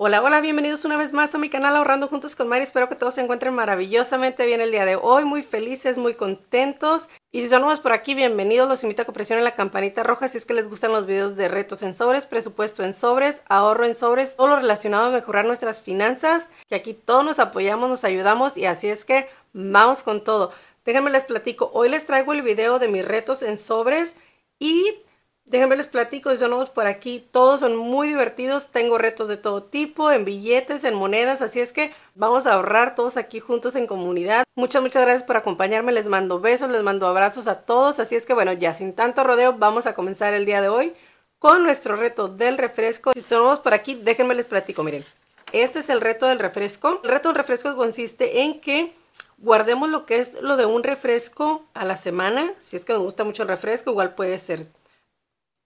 Hola, hola, bienvenidos una vez más a mi canal Ahorrando Juntos con Mari. Espero que todos se encuentren maravillosamente bien el día de hoy, muy felices, muy contentos. Y si son nuevos por aquí, bienvenidos. Los invito a que presionen la campanita roja si es que les gustan los videos de retos en sobres, presupuesto en sobres, ahorro en sobres, todo lo relacionado a mejorar nuestras finanzas, que aquí todos nos apoyamos, nos ayudamos y así es que vamos con todo. Déjenme les platico, hoy les traigo el video de mis retos en sobres y Déjenme les platico, son nuevos por aquí. Todos son muy divertidos. Tengo retos de todo tipo, en billetes, en monedas. Así es que vamos a ahorrar todos aquí juntos en comunidad. Muchas, muchas gracias por acompañarme. Les mando besos, les mando abrazos a todos. Así es que bueno, ya sin tanto rodeo, vamos a comenzar el día de hoy con nuestro reto del refresco. Si son nuevos por aquí, déjenme les platico. Miren, este es el reto del refresco. El reto del refresco consiste en que guardemos lo que es lo de un refresco a la semana. Si es que nos gusta mucho el refresco, igual puede ser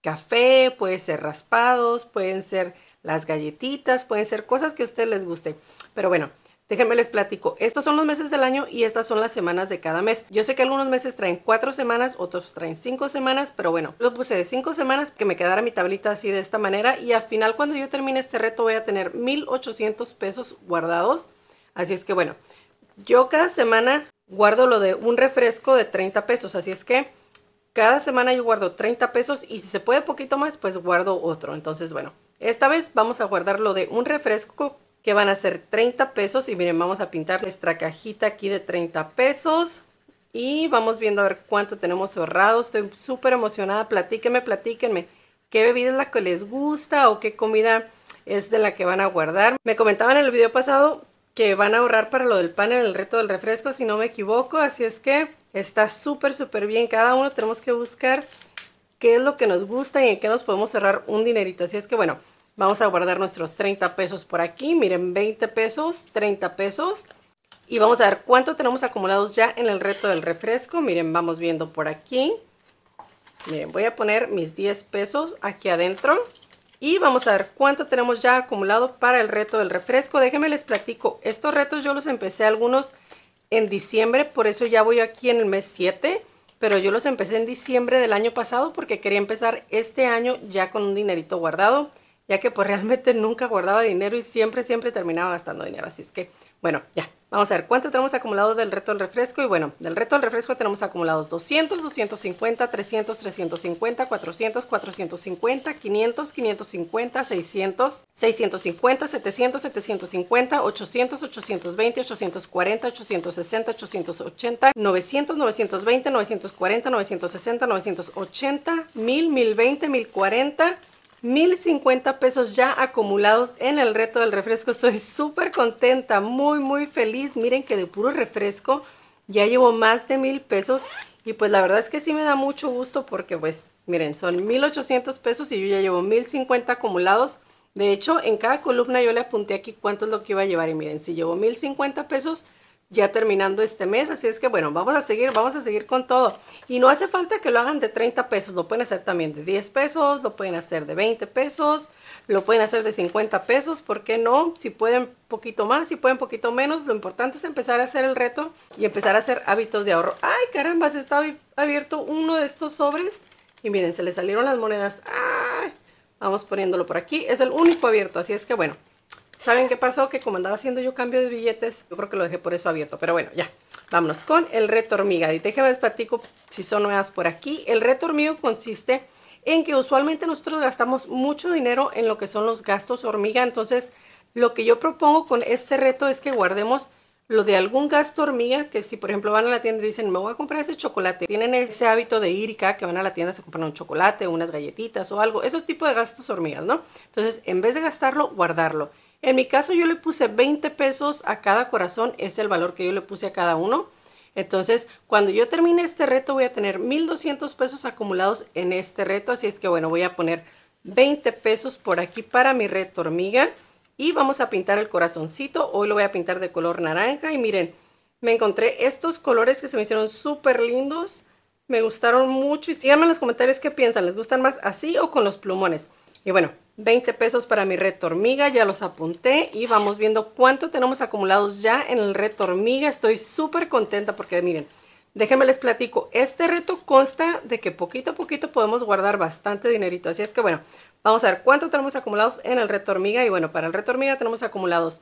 café, pueden ser raspados, pueden ser las galletitas, pueden ser cosas que a ustedes les guste. Pero bueno, Déjenme les platico, estos son los meses del año y estas son las semanas de cada mes. Yo sé que algunos meses traen cuatro semanas, otros traen cinco semanas, pero bueno, los puse de cinco semanas que me quedara mi tablita así de esta manera y al final cuando yo termine este reto voy a tener 1800 pesos guardados. Así es que bueno, yo cada semana guardo lo de un refresco de 30 pesos, así es que cada semana yo guardo 30 pesos y si se puede poquito más, pues guardo otro. Entonces, bueno, esta vez vamos a guardar lo de un refresco que van a ser 30 pesos. Y miren, vamos a pintar nuestra cajita aquí de 30 pesos. Y vamos viendo a ver cuánto tenemos ahorrado. Estoy súper emocionada. Platíquenme, platíquenme. ¿Qué bebida es la que les gusta o qué comida es de la que van a guardar? Me comentaban en el video pasado que van a ahorrar para lo del pan en el reto del refresco, si no me equivoco. Así es que Está súper, súper bien. Cada uno tenemos que buscar qué es lo que nos gusta y en qué nos podemos cerrar un dinerito. Así es que bueno, vamos a guardar nuestros 30 pesos por aquí. Miren, 20 pesos, 30 pesos. Y vamos a ver cuánto tenemos acumulados ya en el reto del refresco. Miren, vamos viendo por aquí. Miren, voy a poner mis 10 pesos aquí adentro. Y vamos a ver cuánto tenemos ya acumulado para el reto del refresco. Déjenme les platico. Estos retos yo los empecé algunos en diciembre, por eso ya voy aquí en el mes 7, pero yo los empecé en diciembre del año pasado porque quería empezar este año ya con un dinerito guardado, ya que pues realmente nunca guardaba dinero y siempre, siempre terminaba gastando dinero, así es que bueno, ya, Vamos a ver, ¿cuánto tenemos acumulado del reto del refresco? Y bueno, del reto del refresco tenemos acumulados 200, 250, 300, 350, 400, 450, 500, 550, 600, 650, 700, 750, 800, 820, 840, 860, 880, 900, 920, 940, 960, 980, 1000, 1020, 1040, 1.050 pesos ya acumulados en el reto del refresco. Estoy súper contenta, muy, muy feliz. Miren que de puro refresco ya llevo más de mil pesos. Y pues la verdad es que sí me da mucho gusto porque pues, miren, son 1.800 pesos y yo ya llevo 1.050 acumulados. De hecho, en cada columna yo le apunté aquí cuánto es lo que iba a llevar. Y miren, si llevo 1.050 pesos ya terminando este mes. Así es que bueno, vamos a seguir, vamos a seguir con todo. Y no hace falta que lo hagan de 30 pesos, lo pueden hacer también de 10 pesos, lo pueden hacer de 20 pesos, lo pueden hacer de 50 pesos, ¿por qué no? Si pueden poquito más, si pueden poquito menos, lo importante es empezar a hacer el reto y empezar a hacer hábitos de ahorro. ¡Ay, caramba! Se está abierto uno de estos sobres y miren, se le salieron las monedas. ¡Ay! Vamos poniéndolo por aquí, es el único abierto, así es que bueno. ¿Saben qué pasó? Que como andaba haciendo yo cambio de billetes, yo creo que lo dejé por eso abierto. Pero bueno, ya. Vámonos con el reto hormiga. Y déjenme les platico si son nuevas por aquí. El reto hormiga consiste en que usualmente nosotros gastamos mucho dinero en lo que son los gastos hormiga. Entonces, lo que yo propongo con este reto es que guardemos lo de algún gasto hormiga, que si por ejemplo van a la tienda y dicen, me voy a comprar ese chocolate, tienen ese hábito de ir y que van a la tienda se compran un chocolate, unas galletitas o algo, esos tipos de gastos hormigas, ¿no? Entonces, en vez de gastarlo, guardarlo. En mi caso yo le puse 20 pesos a cada corazón, es el valor que yo le puse a cada uno. Entonces, cuando yo termine este reto voy a tener 1200 pesos acumulados en este reto, así es que bueno, voy a poner 20 pesos por aquí para mi reto hormiga y vamos a pintar el corazoncito. Hoy lo voy a pintar de color naranja y miren, me encontré estos colores que se me hicieron súper lindos. Me gustaron mucho y síganme en los comentarios qué piensan, ¿les gustan más así o con los plumones? Y bueno, 20 pesos para mi reto hormiga, ya los apunté y vamos viendo cuánto tenemos acumulados ya en el reto hormiga. Estoy súper contenta porque miren, déjenme les platico, este reto consta de que poquito a poquito podemos guardar bastante dinerito. Así es que bueno, vamos a ver cuánto tenemos acumulados en el reto hormiga y bueno, para el reto hormiga tenemos acumulados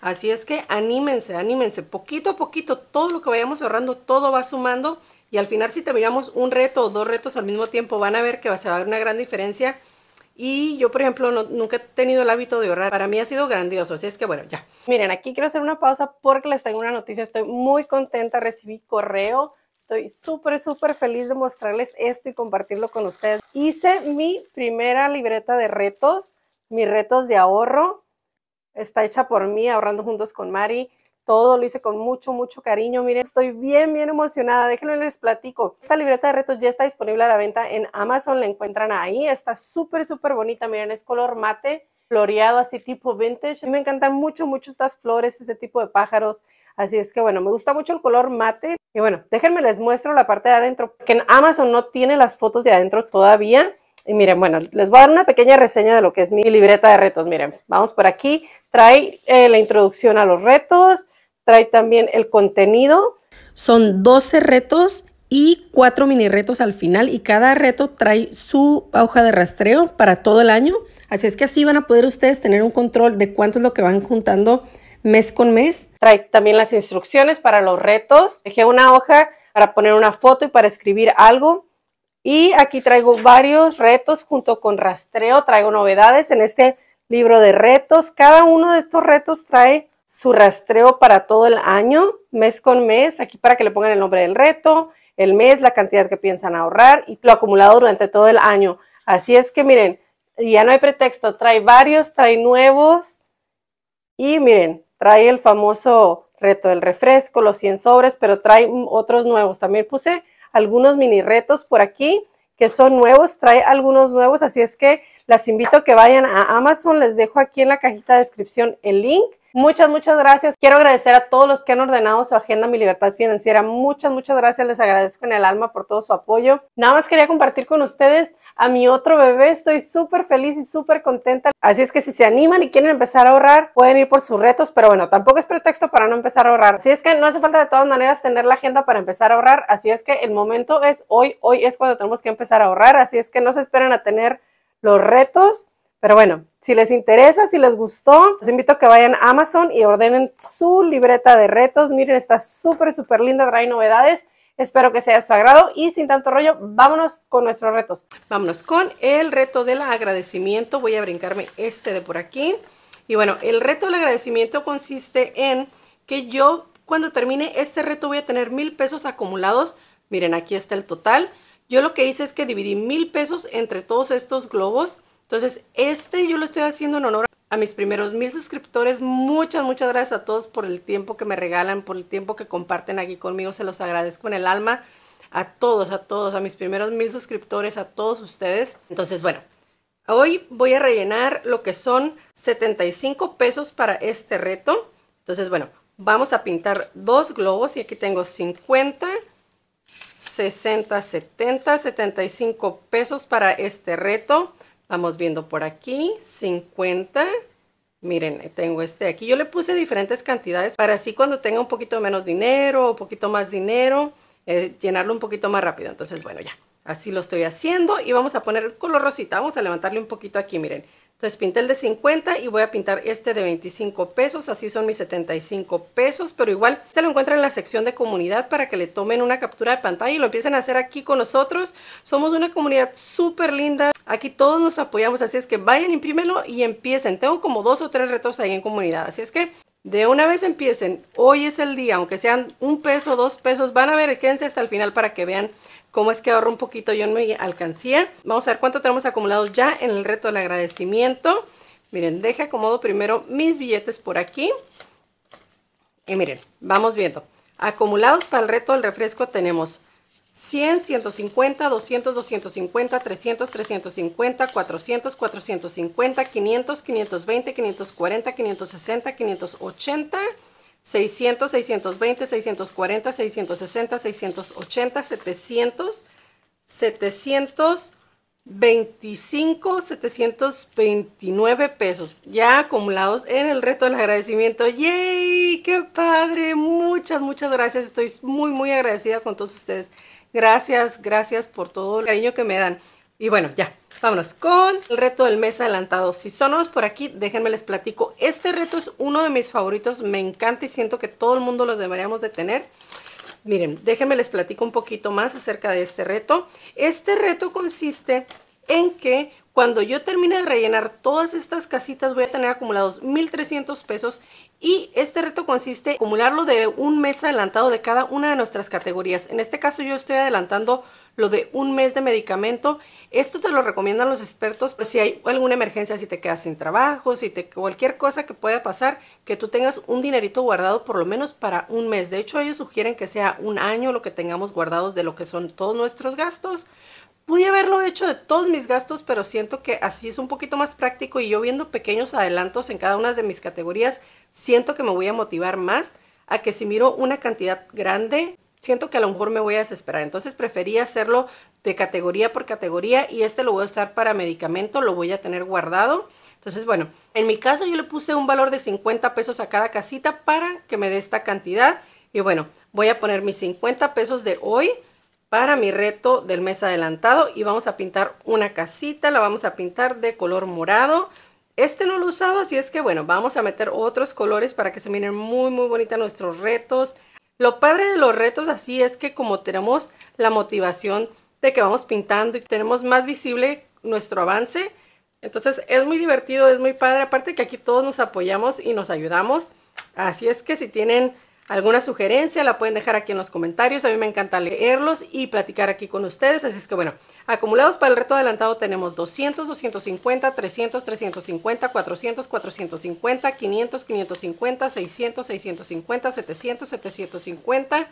Así es que anímense, anímense, poquito a poquito, todo lo que vayamos ahorrando, todo va sumando y al final si terminamos un reto o dos retos al mismo tiempo, van a ver que va a haber una gran diferencia. Y yo, por ejemplo, nunca he tenido el hábito de ahorrar. Para mí ha sido grandioso. Así es que bueno, ya. Miren, aquí quiero hacer una pausa porque les tengo una noticia. Estoy muy contenta. Recibí correo. Estoy súper, súper feliz de mostrarles esto y compartirlo con ustedes. Hice mi primera libreta de retos, mis retos de ahorro está hecha por mí, ahorrando juntos con Mari. Todo lo hice con mucho, mucho cariño. Miren, estoy bien, bien emocionada. Déjenme les platico. Esta libreta de retos ya está disponible a la venta en Amazon. La encuentran ahí. Está súper, súper bonita. Miren, es color mate, floreado, así tipo vintage. me encantan mucho, mucho estas flores, ese tipo de pájaros. Así es que, bueno, me gusta mucho el color mate. Y bueno, déjenme les muestro la parte de adentro, que en Amazon no tiene las fotos de adentro todavía. Y miren, bueno, les voy a dar una pequeña reseña de lo que es mi libreta de retos. Miren, vamos por aquí. Trae eh, la introducción a los retos, trae también el contenido. Son 12 retos y 4 mini retos al final y cada reto trae su hoja de rastreo para todo el año. Así es que así van a poder ustedes tener un control de cuánto es lo que van juntando mes con mes. Trae también las instrucciones para los retos. Dejé una hoja para poner una foto y para escribir algo. Y aquí traigo varios retos junto con rastreo, traigo novedades en este libro de retos. Cada uno de estos retos trae su rastreo para todo el año, mes con mes, aquí para que le pongan el nombre del reto, el mes, la cantidad que piensan ahorrar y lo acumulado durante todo el año. Así es que miren, ya no hay pretexto, trae varios, trae nuevos y miren, trae el famoso reto del refresco, los 100 sobres, pero trae otros nuevos. También puse algunos mini retos por aquí que son nuevos, trae algunos nuevos, así es que las invito a que vayan a Amazon. Les dejo aquí en la cajita de descripción el link. Muchas, muchas gracias. Quiero agradecer a todos los que han ordenado su agenda Mi Libertad Financiera. Muchas, muchas gracias. Les agradezco en el alma por todo su apoyo. Nada más quería compartir con ustedes a mi otro bebé. Estoy súper feliz y súper contenta. Así es que si se animan y quieren empezar a ahorrar, pueden ir por sus retos, pero bueno, tampoco es pretexto para no empezar a ahorrar. Así es que no hace falta de todas maneras tener la agenda para empezar a ahorrar. Así es que el momento es hoy. Hoy es cuando tenemos que empezar a ahorrar. Así es que no se esperan a tener los retos. Pero bueno, si les interesa, si les gustó, los invito a que vayan a Amazon y ordenen su libreta de retos. Miren, está súper, súper linda, trae novedades. Espero que sea su agrado y sin tanto rollo, vámonos con nuestros retos. Vámonos con el reto del agradecimiento. Voy a brincarme este de por aquí. Y bueno, el reto del agradecimiento consiste en que yo cuando termine este reto voy a tener mil pesos acumulados. Miren, aquí está el total. Yo lo que hice es que dividí mil pesos entre todos estos globos. Entonces, este yo lo estoy haciendo en honor a mis primeros mil suscriptores. Muchas, muchas gracias a todos por el tiempo que me regalan, por el tiempo que comparten aquí conmigo. Se los agradezco en el alma. A todos, a todos, a mis primeros mil suscriptores, a todos ustedes. Entonces, bueno, hoy voy a rellenar lo que son 75 pesos para este reto. Entonces, bueno, vamos a pintar dos globos y aquí tengo 50 60, 70, 75 pesos para este reto. Vamos viendo por aquí, 50. Miren, tengo este aquí. Yo le puse diferentes cantidades para así cuando tenga un poquito menos dinero o un poquito más dinero, eh, llenarlo un poquito más rápido. Entonces, bueno, ya. Así lo estoy haciendo y vamos a poner color rosita. Vamos a levantarle un poquito aquí, miren. Entonces pinté el de 50 y voy a pintar este de 25 pesos, así son mis 75 pesos, pero igual se lo encuentran en la sección de comunidad para que le tomen una captura de pantalla y lo empiecen a hacer aquí con nosotros. Somos una comunidad súper linda, aquí todos nos apoyamos, así es que vayan, imprímelo y empiecen. Tengo como dos o tres retos ahí en comunidad, así es que de una vez empiecen, hoy es el día, aunque sean un peso, dos pesos, van a ver, quédense hasta el final para que vean cómo es que ahorro un poquito yo en mi alcancía. Vamos a ver cuánto tenemos acumulados ya en el reto del agradecimiento. Miren, deje acomodo primero mis billetes por aquí. Y miren, vamos viendo. Acumulados para el reto del refresco tenemos 100, 150, 200, 250, 300, 350, 400, 450, 500, 520, 540, 560, 580 600, 620, 640, 660, 680, 700, 725, 729 pesos ya acumulados en el reto del agradecimiento. ¡Yay! ¡Qué padre! Muchas, muchas gracias. Estoy muy, muy agradecida con todos ustedes. Gracias, gracias por todo el cariño que me dan. Y bueno, ya, vámonos con el reto del mes adelantado. Si son nuevos por aquí, déjenme les platico. Este reto es uno de mis favoritos, me encanta y siento que todo el mundo lo deberíamos de tener. Miren, déjenme les platico un poquito más acerca de este reto. Este reto consiste en que cuando yo termine de rellenar todas estas casitas voy a tener acumulados 1.300 pesos y este reto consiste en acumularlo de un mes adelantado de cada una de nuestras categorías. En este caso yo estoy adelantando lo de un mes de medicamento. Esto te lo recomiendan los expertos pues, si hay alguna emergencia, si te quedas sin trabajo, si te cualquier cosa que pueda pasar, que tú tengas un dinerito guardado por lo menos para un mes. De hecho, ellos sugieren que sea un año lo que tengamos guardados de lo que son todos nuestros gastos. Pude haberlo hecho de todos mis gastos, pero siento que así es un poquito más práctico y yo viendo pequeños adelantos en cada una de mis categorías, siento que me voy a motivar más a que si miro una cantidad grande siento que a lo mejor me voy a desesperar. Entonces preferí hacerlo de categoría por categoría y este lo voy a usar para medicamento, lo voy a tener guardado. Entonces, bueno, en mi caso yo le puse un valor de 50 pesos a cada casita para que me dé esta cantidad. Y bueno, voy a poner mis 50 pesos de hoy para mi reto del mes adelantado y vamos a pintar una casita, la vamos a pintar de color morado. Este no lo he usado, así es que bueno, vamos a meter otros colores para que se miren muy, muy bonitas nuestros retos lo padre de los retos así es que como tenemos la motivación de que vamos pintando y tenemos más visible nuestro avance, entonces es muy divertido, es muy padre, aparte que aquí todos nos apoyamos y nos ayudamos. Así es que si tienen alguna sugerencia la pueden dejar aquí en los comentarios, a mí me encanta leerlos y platicar aquí con ustedes, así es que bueno, Acumulados para el reto adelantado tenemos 200, 250, 300, 350, 400, 450, 500, 550, 600, 650, 700, 750,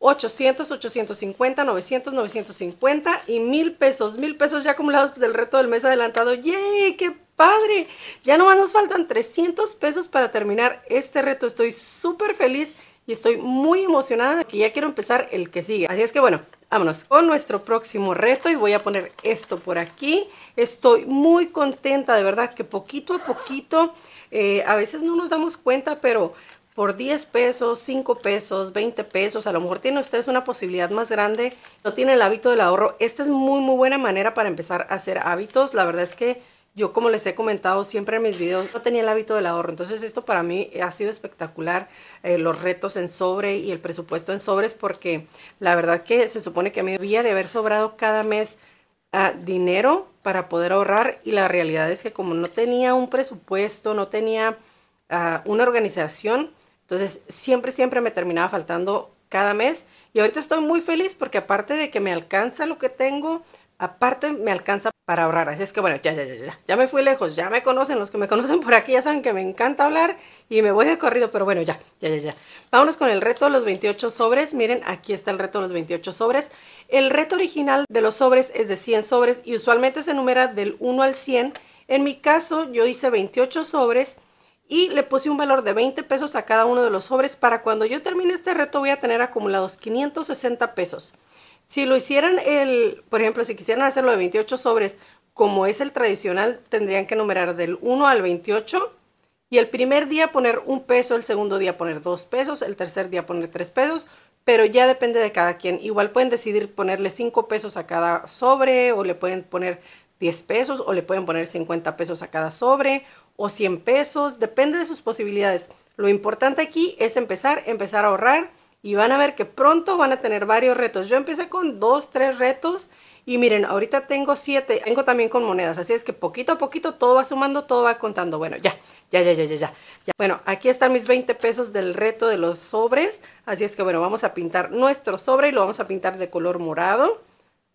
800, 850, 900, 950 y 1000 pesos. 1000 pesos ya acumulados del reto del mes adelantado. ¡Yay! ¡Qué padre! Ya nomás nos faltan 300 pesos para terminar este reto. Estoy súper feliz y estoy muy emocionada que ya quiero empezar el que sigue. Así es que bueno, vámonos con nuestro próximo reto y voy a poner esto por aquí. Estoy muy contenta, de verdad, que poquito a poquito, eh, a veces no nos damos cuenta, pero por 10 pesos, 5 pesos, 20 pesos, a lo mejor tiene ustedes una posibilidad más grande, no tiene el hábito del ahorro. Esta es muy, muy buena manera para empezar a hacer hábitos. La verdad es que yo, como les he comentado siempre en mis videos, no tenía el hábito del ahorro. Entonces, esto para mí ha sido espectacular, eh, los retos en sobre y el presupuesto en sobres, porque la verdad que se supone que me debía de haber sobrado cada mes ah, dinero para poder ahorrar. Y la realidad es que como no tenía un presupuesto, no tenía ah, una organización, entonces siempre, siempre me terminaba faltando cada mes. Y ahorita estoy muy feliz porque aparte de que me alcanza lo que tengo, Aparte me alcanza para ahorrar, así es que bueno, ya, ya, ya, ya, ya me fui lejos, ya me conocen, los que me conocen por aquí ya saben que me encanta hablar y me voy de corrido, pero bueno, ya, ya, ya, ya. Vámonos con el reto de los 28 sobres, miren, aquí está el reto de los 28 sobres. El reto original de los sobres es de 100 sobres y usualmente se numera del 1 al 100. En mi caso yo hice 28 sobres y le puse un valor de 20 pesos a cada uno de los sobres. Para cuando yo termine este reto voy a tener acumulados 560 pesos. Si lo hicieran el, por ejemplo, si quisieran hacerlo de 28 sobres, como es el tradicional, tendrían que numerar del 1 al 28 y el primer día poner un peso, el segundo día poner dos pesos, el tercer día poner tres pesos, pero ya depende de cada quien. Igual pueden decidir ponerle cinco pesos a cada sobre o le pueden poner 10 pesos o le pueden poner 50 pesos a cada sobre o 100 pesos, depende de sus posibilidades. Lo importante aquí es empezar, empezar a ahorrar y van a ver que pronto van a tener varios retos. Yo empecé con dos, tres retos y miren, ahorita tengo siete, tengo también con monedas, así es que poquito a poquito todo va sumando, todo va contando. Bueno, ya, ya, ya, ya, ya, ya. ya. Bueno, aquí están mis 20 pesos del reto de los sobres, así es que bueno, vamos a pintar nuestro sobre y lo vamos a pintar de color morado.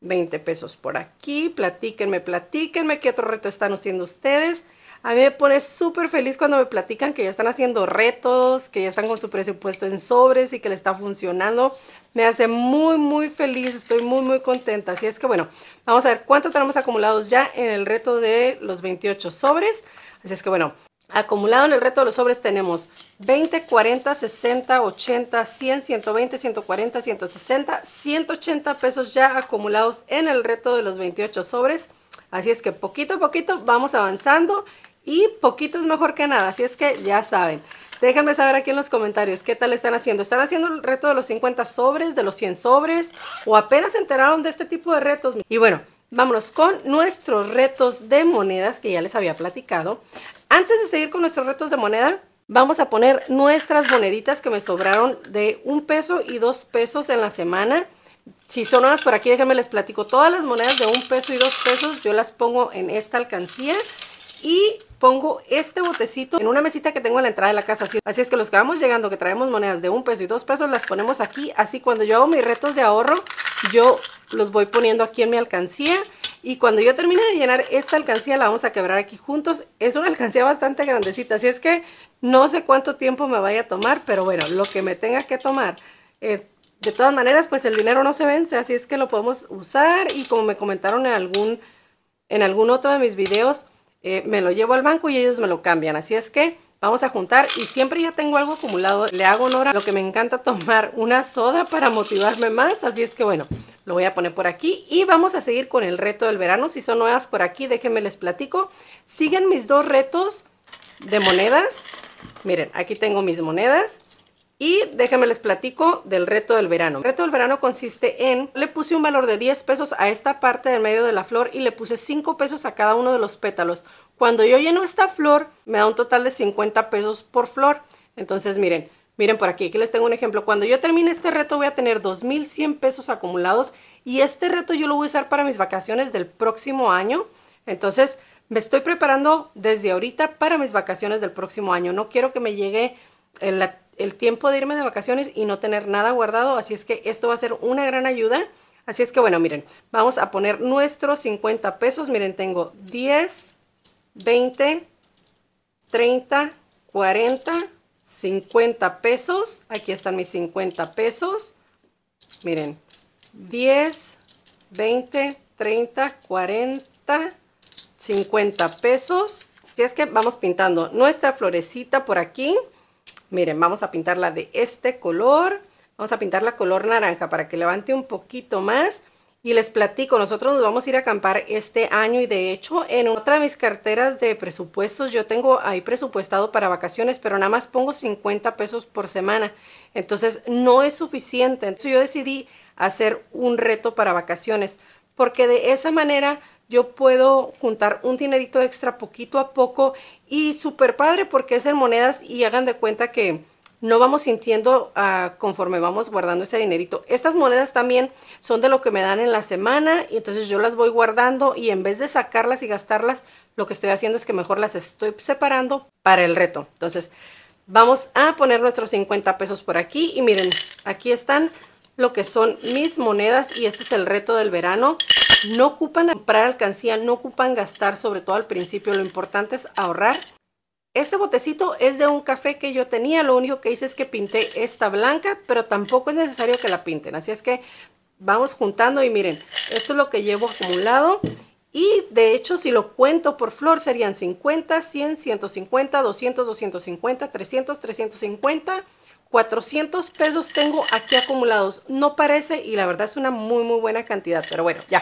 20 pesos por aquí, platíquenme, platíquenme qué otro reto están haciendo ustedes. A mí me pone súper feliz cuando me platican que ya están haciendo retos, que ya están con su presupuesto en sobres y que le está funcionando. Me hace muy, muy feliz. Estoy muy, muy contenta. Así es que, bueno, vamos a ver cuánto tenemos acumulados ya en el reto de los 28 sobres. Así es que, bueno, Acumulado en el reto de los sobres tenemos 20, 40, 60, 80, 100, 120, 140, 160, 180 pesos ya acumulados en el reto de los 28 sobres. Así es que poquito a poquito vamos avanzando y poquito es mejor que nada, así es que ya saben. Déjenme saber aquí en los comentarios qué tal están haciendo. ¿Están haciendo el reto de los 50 sobres, de los 100 sobres? ¿O apenas se enteraron de este tipo de retos? Y bueno, vámonos con nuestros retos de monedas que ya les había platicado. Antes de seguir con nuestros retos de moneda, vamos a poner nuestras moneditas que me sobraron de un peso y dos pesos en la semana. Si son unas por aquí, déjenme les platico. Todas las monedas de un peso y dos pesos yo las pongo en esta alcancía y pongo este botecito en una mesita que tengo en la entrada de la casa. Así, así es que los que vamos llegando, que traemos monedas de un peso y dos pesos, las ponemos aquí. Así cuando yo hago mis retos de ahorro, yo los voy poniendo aquí en mi alcancía. Y cuando yo termine de llenar esta alcancía, la vamos a quebrar aquí juntos. Es una alcancía bastante grandecita, así es que no sé cuánto tiempo me vaya a tomar, pero bueno, lo que me tenga que tomar. Eh, de todas maneras, pues el dinero no se vence, así es que lo podemos usar. Y como me comentaron en algún, en algún otro de mis videos, eh, me lo llevo al banco y ellos me lo cambian. Así es que vamos a juntar y siempre ya tengo algo acumulado. Le hago honor a lo que me encanta tomar una soda para motivarme más. Así es que bueno, lo voy a poner por aquí y vamos a seguir con el reto del verano. Si son nuevas por aquí, déjenme les platico. Siguen mis dos retos de monedas. Miren, aquí tengo mis monedas. Y déjenme les platico del reto del verano. El reto del verano consiste en, le puse un valor de 10 pesos a esta parte del medio de la flor y le puse 5 pesos a cada uno de los pétalos. Cuando yo lleno esta flor, me da un total de 50 pesos por flor. Entonces miren, miren por aquí, aquí les tengo un ejemplo. Cuando yo termine este reto voy a tener 2,100 pesos acumulados y este reto yo lo voy a usar para mis vacaciones del próximo año. Entonces me estoy preparando desde ahorita para mis vacaciones del próximo año. No quiero que me llegue la el tiempo de irme de vacaciones y no tener nada guardado, así es que esto va a ser una gran ayuda. Así es que bueno, miren, vamos a poner nuestros 50 pesos. Miren, tengo 10, 20, 30, 40, 50 pesos. Aquí están mis 50 pesos. Miren, 10, 20, 30, 40, 50 pesos. Así es que vamos pintando nuestra florecita por aquí. Miren, vamos a pintarla de este color. Vamos a pintarla color naranja para que levante un poquito más. Y les platico, nosotros nos vamos a ir a acampar este año y de hecho en otra de mis carteras de presupuestos yo tengo ahí presupuestado para vacaciones, pero nada más pongo 50 pesos por semana. Entonces no es suficiente. Entonces yo decidí hacer un reto para vacaciones porque de esa manera yo puedo juntar un dinerito extra poquito a poco y súper padre porque es en monedas y hagan de cuenta que no vamos sintiendo ah, conforme vamos guardando este dinerito. Estas monedas también son de lo que me dan en la semana y entonces yo las voy guardando y en vez de sacarlas y gastarlas, lo que estoy haciendo es que mejor las estoy separando para el reto. Entonces vamos a poner nuestros 50 pesos por aquí y miren, aquí están lo que son mis monedas y este es el reto del verano no ocupan comprar alcancía, no ocupan gastar, sobre todo al principio. Lo importante es ahorrar. Este botecito es de un café que yo tenía, lo único que hice es que pinté esta blanca, pero tampoco es necesario que la pinten, así es que vamos juntando y miren, esto es lo que llevo acumulado y de hecho si lo cuento por flor serían 50, 100, 150, 200, 250, 300, 350 400 pesos tengo aquí acumulados. No parece y la verdad es una muy muy buena cantidad. Pero bueno, ya.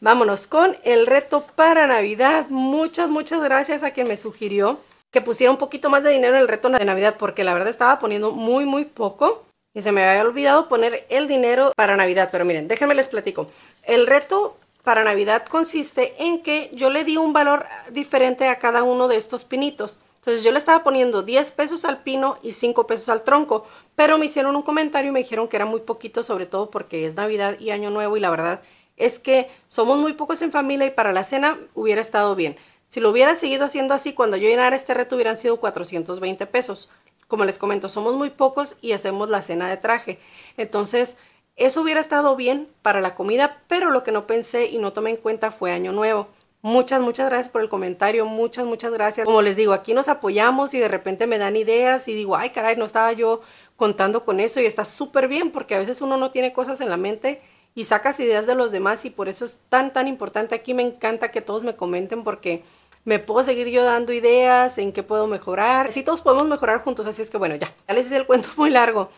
Vámonos con el reto para Navidad. Muchas, muchas gracias a quien me sugirió que pusiera un poquito más de dinero en el reto de Navidad. Porque la verdad estaba poniendo muy, muy poco. Y se me había olvidado poner el dinero para Navidad. Pero miren, déjenme les platico. El reto para Navidad consiste en que yo le di un valor diferente a cada uno de estos pinitos. Entonces yo le estaba poniendo 10 pesos al pino y 5 pesos al tronco, pero me hicieron un comentario y me dijeron que era muy poquito, sobre todo porque es Navidad y Año Nuevo y la verdad es que somos muy pocos en familia y para la cena hubiera estado bien. Si lo hubiera seguido haciendo así, cuando yo llenara este reto hubieran sido 420 pesos. Como les comento, somos muy pocos y hacemos la cena de traje. Entonces, eso hubiera estado bien para la comida, pero lo que no pensé y no tomé en cuenta fue Año Nuevo. Muchas, muchas gracias por el comentario, muchas, muchas gracias. Como les digo, aquí nos apoyamos y de repente me dan ideas y digo, ay, caray, no estaba yo contando con eso y está súper bien porque a veces uno no tiene cosas en la mente y sacas ideas de los demás y por eso es tan, tan importante. Aquí me encanta que todos me comenten porque me puedo seguir yo dando ideas en qué puedo mejorar. si todos podemos mejorar juntos, así es que bueno, ya, ya les hice el cuento muy largo.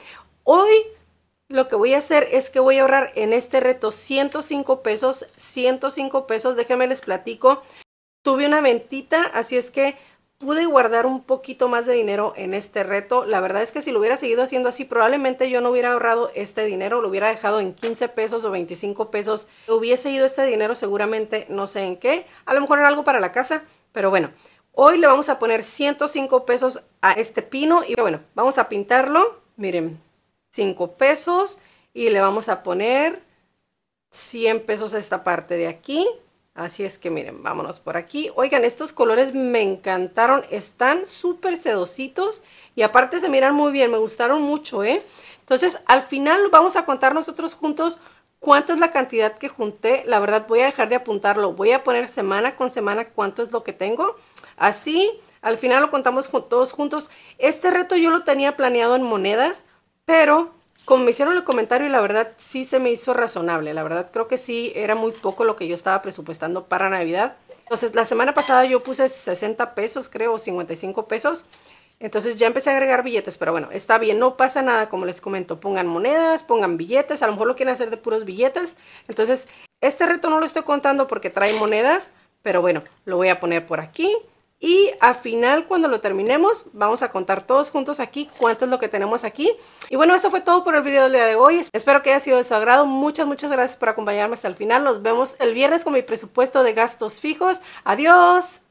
Hoy lo que voy a hacer es que voy a ahorrar en este reto 105 pesos, 105 pesos, déjenme les platico. Tuve una ventita, así es que pude guardar un poquito más de dinero en este reto. La verdad es que si lo hubiera seguido haciendo así, probablemente yo no hubiera ahorrado este dinero, lo hubiera dejado en 15 pesos o 25 pesos. Hubiese ido este dinero seguramente, no sé en qué, a lo mejor en algo para la casa, pero bueno. Hoy le vamos a poner 105 pesos a este pino y bueno, vamos a pintarlo. Miren, 5 pesos y le vamos a poner 100 pesos a esta parte de aquí. Así es que miren, vámonos por aquí. Oigan, estos colores me encantaron, están súper sedositos y aparte se miran muy bien, me gustaron mucho, ¿eh? Entonces, al final vamos a contar nosotros juntos cuánto es la cantidad que junté. La verdad, voy a dejar de apuntarlo, voy a poner semana con semana cuánto es lo que tengo. Así, al final lo contamos todos juntos. Este reto yo lo tenía planeado en monedas, pero como me hicieron el comentario y la verdad sí se me hizo razonable. La verdad creo que sí era muy poco lo que yo estaba presupuestando para Navidad. Entonces la semana pasada yo puse 60 pesos creo, 55 pesos. Entonces ya empecé a agregar billetes, pero bueno, está bien, no pasa nada, como les comento, pongan monedas, pongan billetes, a lo mejor lo quieren hacer de puros billetes. Entonces, este reto no lo estoy contando porque trae monedas, pero bueno, lo voy a poner por aquí. Y al final, cuando lo terminemos, vamos a contar todos juntos aquí cuánto es lo que tenemos aquí. Y bueno, esto fue todo por el video del día de hoy. Espero que haya sido de su agrado. Muchas, muchas gracias por acompañarme hasta el final. Nos vemos el viernes con mi presupuesto de gastos fijos. Adiós.